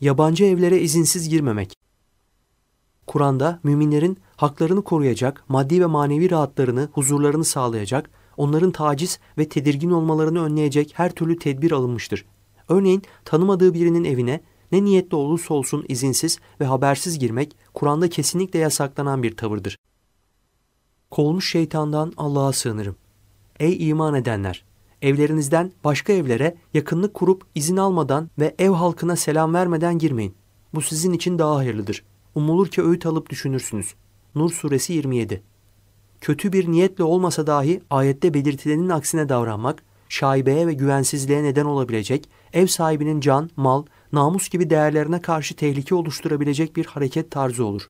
Yabancı evlere izinsiz girmemek. Kur'an'da müminlerin haklarını koruyacak, maddi ve manevi rahatlarını, huzurlarını sağlayacak, onların taciz ve tedirgin olmalarını önleyecek her türlü tedbir alınmıştır. Örneğin tanımadığı birinin evine ne niyetli olursa olsun izinsiz ve habersiz girmek Kur'an'da kesinlikle yasaklanan bir tavırdır. Kolmuş şeytandan Allah'a sığınırım. Ey iman edenler! Evlerinizden başka evlere yakınlık kurup izin almadan ve ev halkına selam vermeden girmeyin. Bu sizin için daha hayırlıdır. Umulur ki öğüt alıp düşünürsünüz. Nur suresi 27 Kötü bir niyetle olmasa dahi ayette belirtilenin aksine davranmak, şaibeye ve güvensizliğe neden olabilecek, ev sahibinin can, mal, namus gibi değerlerine karşı tehlike oluşturabilecek bir hareket tarzı olur.